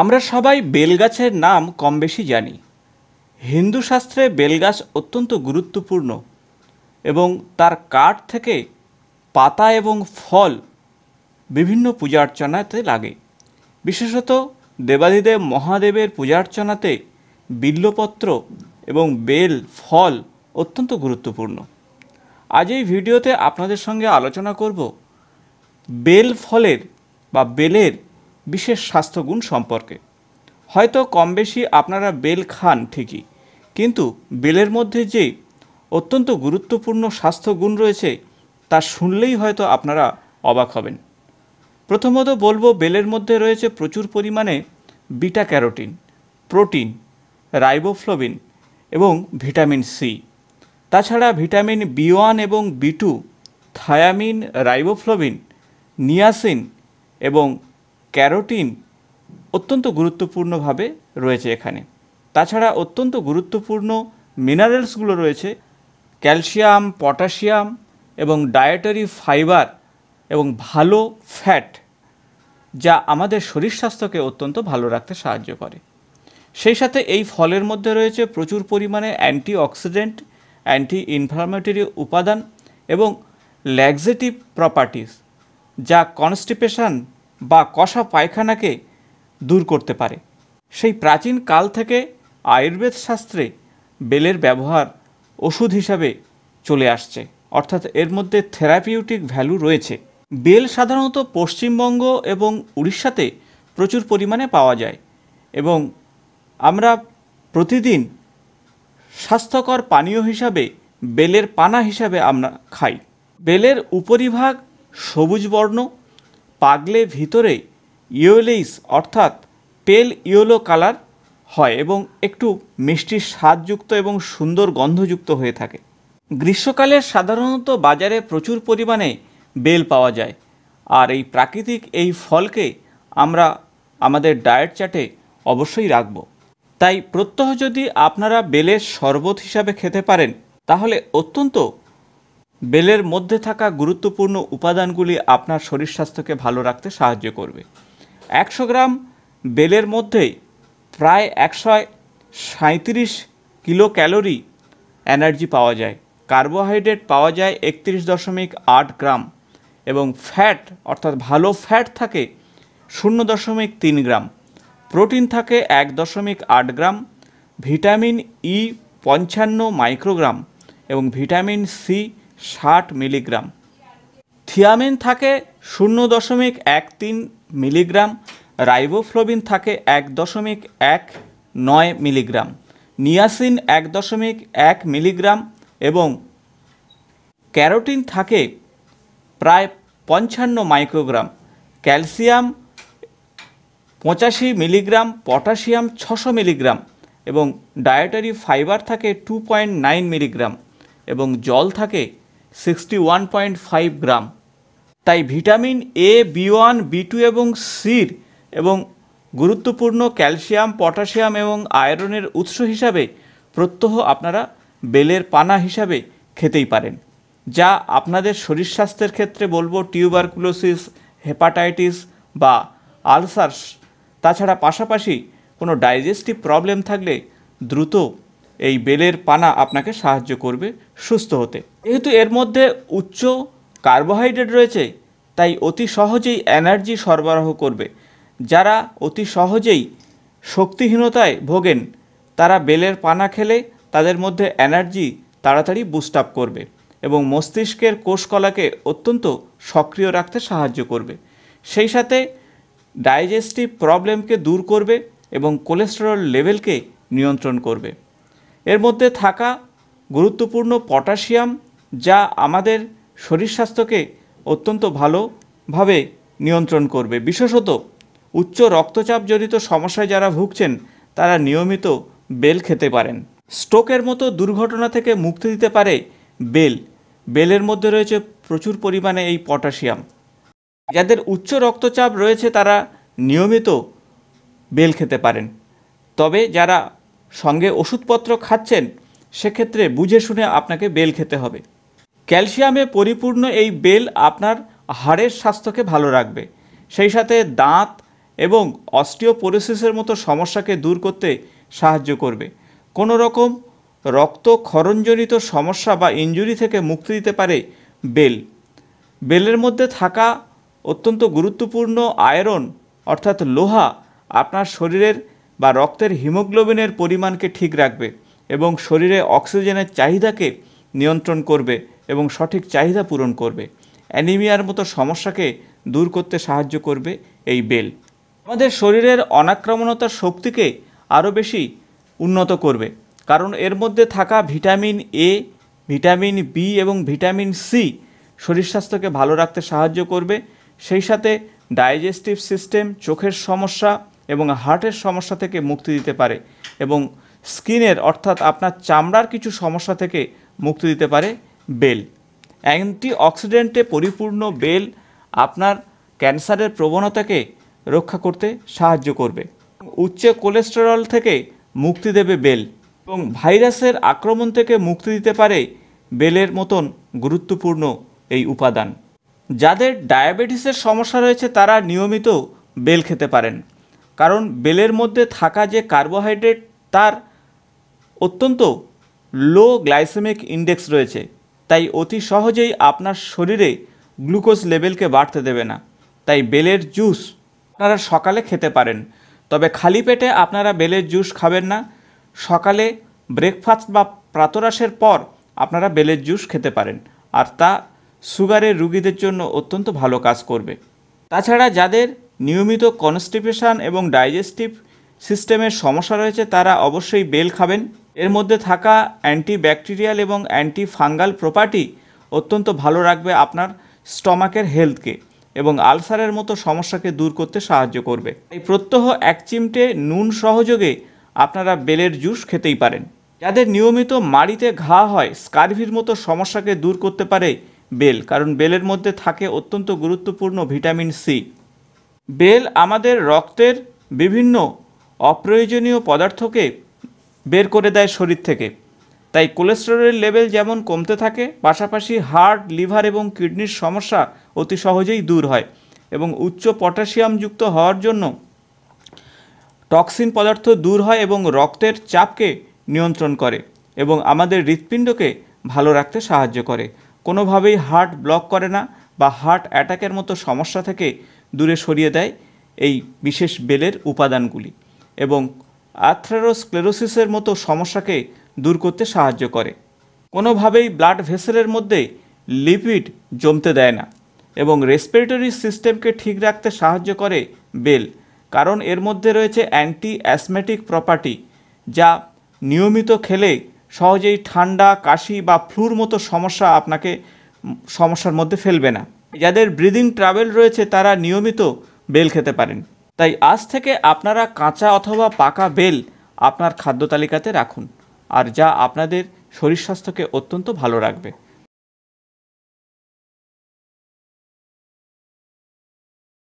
আমরা সবাই বেলগাছের নাম কম বেশি জানি হিন্দু শাস্ত্রে বেলগাছ অত্যন্ত গুরুত্বপূর্ণ এবং তার কাঠ থেকে পাতা এবং ফল বিভিন্ন পূজার্চনাতে লাগে বিশেষত দেবাদিদেব মহাদেবের পূজার্চনাতে বিল্লপত্র এবং বেল ফল অত্যন্ত গুরুত্বপূর্ণ আজ এই ভিডিওতে আপনাদের সঙ্গে আলোচনা করব বেল ফলের বা বেলের বিশেষ স্বাস্থ্যগুণ সম্পর্কে হয়তো কম বেশি আপনারা বেল খান ঠিকই কিন্তু বেলের মধ্যে যে অত্যন্ত গুরুত্বপূর্ণ স্বাস্থ্যগুণ রয়েছে তা শুনলেই হয়তো আপনারা অবাক হবেন প্রথমত বলবো বেলের মধ্যে রয়েছে প্রচুর পরিমাণে বিটা ক্যারোটিন প্রোটিন রাইবোফ্লোবিন এবং ভিটামিন সি তাছাড়া ভিটামিন বি ওয়ান এবং B two thiamine riboflavin niacin এবং ক্যারোটিন অত্যন্ত গুরুত্বপূর্ণভাবে রয়েছে এখানে তাছাড়া অত্যন্ত গুরুত্বপূর্ণ মিনারেলসগুলো রয়েছে ক্যালসিয়াম পটাশিয়াম এবং ডায়েটারি ফাইবার এবং ভালো ফ্যাট যা আমাদের শরীর স্বাস্থ্যকে অত্যন্ত ভালো রাখতে সাহায্য করে সেই সাথে এই ফলের মধ্যে রয়েছে প্রচুর পরিমাণে অ্যান্টি অক্সিডেন্ট অ্যান্টি ইনফ্লামেটরি উপাদান এবং ল্যাক্সেটিভ প্রপার্টিস যা কনস্টিপেশন বা কষা পায়খানাকে দূর করতে পারে সেই প্রাচীন কাল থেকে আয়ুর্বেদ শাস্ত্রে বেলের ব্যবহার ওষুধ হিসাবে চলে আসছে অর্থাৎ এর মধ্যে থেরাপিউটিক ভ্যালু রয়েছে বেল সাধারণত পশ্চিমবঙ্গ এবং উড়িষ্যাতে প্রচুর পরিমাণে পাওয়া যায় এবং আমরা প্রতিদিন স্বাস্থ্যকর পানীয় হিসাবে বেলের পানা হিসাবে আমরা খাই বেলের উপরিভাগ সবুজ বর্ণ পাগলে ভিতরে ইয়োলেইস অর্থাৎ পেল ইয়োলো কালার হয় এবং একটু মিষ্টি স্বাদযুক্ত এবং সুন্দর গন্ধযুক্ত হয়ে থাকে গ্রীষ্মকালে সাধারণত বাজারে প্রচুর পরিমাণে বেল পাওয়া যায় আর এই প্রাকৃতিক এই ফলকে আমরা আমাদের ডায়েট চাটে অবশ্যই রাখব তাই প্রত্যহ যদি আপনারা বেলের শরবত হিসাবে খেতে পারেন তাহলে অত্যন্ত বেলের মধ্যে থাকা গুরুত্বপূর্ণ উপাদানগুলি আপনার শরীর স্বাস্থ্যকে ভালো রাখতে সাহায্য করবে একশো গ্রাম বেলের মধ্যে প্রায় একশো সাঁত্রিশ কিলো ক্যালোরি এনার্জি পাওয়া যায় কার্বোহাইড্রেট পাওয়া যায় একত্রিশ দশমিক আট গ্রাম এবং ফ্যাট অর্থাৎ ভালো ফ্যাট থাকে শূন্য দশমিক তিন গ্রাম প্রোটিন থাকে এক দশমিক আট গ্রাম ভিটামিন ই পঞ্চান্ন মাইক্রোগ্রাম এবং ভিটামিন সি ষাট মিলিগ্রাম থিয়ামিন থাকে শূন্য দশমিক এক তিন মিলিগ্রাম রাইবোফ্লোবিন থাকে এক দশমিক এক নয় মিলিগ্রাম নিয়াসিন এক দশমিক এক মিলিগ্রাম এবং ক্যারোটিন থাকে প্রায় পঞ্চান্ন মাইক্রোগ্রাম ক্যালসিয়াম পঁচাশি মিলিগ্রাম পটাশিয়াম ছশো মিলিগ্রাম এবং ডায়েটারি ফাইবার থাকে টু পয়েন্ট নাইন মিলিগ্রাম এবং জল থাকে sixty one point five gram তাই vitamin A B one B two এবং সির এবং গুরুত্বপূর্ণ ক্যালসিয়াম পটাশিয়াম এবং আয়রনের উৎস হিসাবে প্রত্যহ আপনারা বেলের পানা হিসাবে খেতেই পারেন যা আপনাদের শরীর স্বাস্থ্যের ক্ষেত্রে বলবো টিউবারকুলোসিস হেপাটাইটিস বা আলসার্স তাছাড়া পাশাপাশি কোনো ডাইজেস্টিভ প্রবলেম থাকলে দ্রুত এই বেলের পানা আপনাকে সাহায্য করবে সুস্থ হতে যেহেতু এর মধ্যে উচ্চ কার্বোহাইড্রেট রয়েছে তাই অতি সহজেই এনার্জি সরবরাহ করবে যারা অতি সহজেই শক্তিহীনতায় ভোগেন তারা বেলের পানা খেলে তাদের মধ্যে এনার্জি তাড়াতাড়ি বুস্ট আপ করবে এবং মস্তিষ্কের কোষকলাকে অত্যন্ত সক্রিয় রাখতে সাহায্য করবে সেই সাথে ডাইজেস্টিভ প্রবলেমকে দূর করবে এবং কোলেস্টেরল লেভেলকে নিয়ন্ত্রণ করবে এর মধ্যে থাকা গুরুত্বপূর্ণ পটাশিয়াম যা আমাদের শরীর স্বাস্থ্যকে অত্যন্ত ভালোভাবে নিয়ন্ত্রণ করবে বিশেষত উচ্চ রক্তচাপ জড়িত সমস্যায় যারা ভুগছেন তারা নিয়মিত বেল খেতে পারেন স্ট্রোকের মতো দুর্ঘটনা থেকে মুক্তি দিতে পারে বেল বেলের মধ্যে রয়েছে প্রচুর পরিমাণে এই পটাশিয়াম যাদের উচ্চ রক্তচাপ রয়েছে তারা নিয়মিত বেল খেতে পারেন তবে যারা সঙ্গে ওষুধপত্র খাচ্ছেন সেক্ষেত্রে বুঝে শুনে আপনাকে বেল খেতে হবে ক্যালসিয়ামে পরিপূর্ণ এই বেল আপনার হাড়ের স্বাস্থ্যকে ভালো রাখবে সেই সাথে দাঁত এবং অস্টিওপোরোসিসের মতো সমস্যাকে দূর করতে সাহায্য করবে কোনো রকম রক্ত ক্ষরণজনিত সমস্যা বা ইঞ্জুরি থেকে মুক্তি দিতে পারে বেল বেলের মধ্যে থাকা অত্যন্ত গুরুত্বপূর্ণ আয়রন অর্থাৎ লোহা আপনার শরীরের বা রক্তের হিমোগ্লোবিনের পরিমাণকে ঠিক রাখবে এবং শরীরে অক্সিজেনের চাহিদাকে নিয়ন্ত্রণ করবে এবং সঠিক চাহিদা পূরণ করবে অ্যানিমিয়ার মতো সমস্যাকে দূর করতে সাহায্য করবে এই বেল আমাদের শরীরের অনাক্রমণতার শক্তিকে আরও বেশি উন্নত করবে কারণ এর মধ্যে থাকা ভিটামিন এ ভিটামিন বি এবং ভিটামিন সি শরীর স্বাস্থ্যকে ভালো রাখতে সাহায্য করবে সেই সাথে ডাইজেস্টিভ সিস্টেম চোখের সমস্যা এবং হার্টের সমস্যা থেকে মুক্তি দিতে পারে এবং স্কিনের অর্থাৎ আপনার চামড়ার কিছু সমস্যা থেকে মুক্তি দিতে পারে বেল অ্যান্টি অক্সিডেন্টে পরিপূর্ণ বেল আপনার ক্যান্সারের প্রবণতাকে রক্ষা করতে সাহায্য করবে উচ্চ কোলেস্টেরল থেকে মুক্তি দেবে বেল এবং ভাইরাসের আক্রমণ থেকে মুক্তি দিতে পারে বেলের মতন গুরুত্বপূর্ণ এই উপাদান যাদের ডায়াবেটিসের সমস্যা রয়েছে তারা নিয়মিত বেল খেতে পারেন কারণ বেলের মধ্যে থাকা যে কার্বোহাইড্রেট তার অত্যন্ত লো গ্লাইসেমিক ইন্ডেক্স রয়েছে তাই অতি সহজেই আপনার শরীরে গ্লুকোজ লেভেলকে বাড়তে দেবে না তাই বেলের জুস আপনারা সকালে খেতে পারেন তবে খালি পেটে আপনারা বেলের জুস খাবেন না সকালে ব্রেকফাস্ট বা প্রাতরাশের পর আপনারা বেলের জুস খেতে পারেন আর তা সুগারের রুগীদের জন্য অত্যন্ত ভালো কাজ করবে তাছাড়া যাদের নিয়মিত কনস্টিপেশন এবং ডাইজেস্টিভ সিস্টেমের সমস্যা রয়েছে তারা অবশ্যই বেল খাবেন এর মধ্যে থাকা অ্যান্টি ব্যাকটেরিয়াল এবং অ্যান্টি ফাঙ্গাল প্রপার্টি অত্যন্ত ভালো রাখবে আপনার স্টমাকের হেলথকে এবং আলসারের মতো সমস্যাকে দূর করতে সাহায্য করবে এই প্রত্যহ এক চিমটে নুন সহযোগে আপনারা বেলের জুস খেতেই পারেন যাদের নিয়মিত মাড়িতে ঘা হয় স্কারভির মতো সমস্যাকে দূর করতে পারে বেল কারণ বেলের মধ্যে থাকে অত্যন্ত গুরুত্বপূর্ণ ভিটামিন সি বেল আমাদের রক্তের বিভিন্ন অপ্রয়োজনীয় পদার্থকে বের করে দেয় শরীর থেকে তাই কোলেস্টেরলের লেভেল যেমন কমতে থাকে পাশাপাশি হার্ট লিভার এবং কিডনির সমস্যা অতি সহজেই দূর হয় এবং উচ্চ পটাশিয়ামযুক্ত হওয়ার জন্য টক্সিন পদার্থ দূর হয় এবং রক্তের চাপকে নিয়ন্ত্রণ করে এবং আমাদের হৃৎপিণ্ডকে ভালো রাখতে সাহায্য করে কোনোভাবেই হার্ট ব্লক করে না বা হার্ট অ্যাটাকের মতো সমস্যা থেকে দূরে সরিয়ে দেয় এই বিশেষ বেলের উপাদানগুলি এবং আথ্রেরোস্ক্লেরোসিসের মতো সমস্যাকে দূর করতে সাহায্য করে কোনোভাবেই ব্লাড ভেসেলের মধ্যে লিপিড জমতে দেয় না এবং রেসপিরেটরি সিস্টেমকে ঠিক রাখতে সাহায্য করে বেল কারণ এর মধ্যে রয়েছে অ্যান্টি অ্যাসমেটিক প্রপার্টি যা নিয়মিত খেলে সহজেই ঠান্ডা কাশি বা ফ্লুর মতো সমস্যা আপনাকে সমস্যার মধ্যে ফেলবে না যাদের ব্রিদিং ট্রাভেল রয়েছে তারা নিয়মিত বেল খেতে পারেন তাই আজ থেকে আপনারা কাঁচা অথবা পাকা বেল আপনার খাদ্য তালিকাতে রাখুন আর যা আপনাদের শরীর স্বাস্থ্যকে অত্যন্ত ভালো রাখবে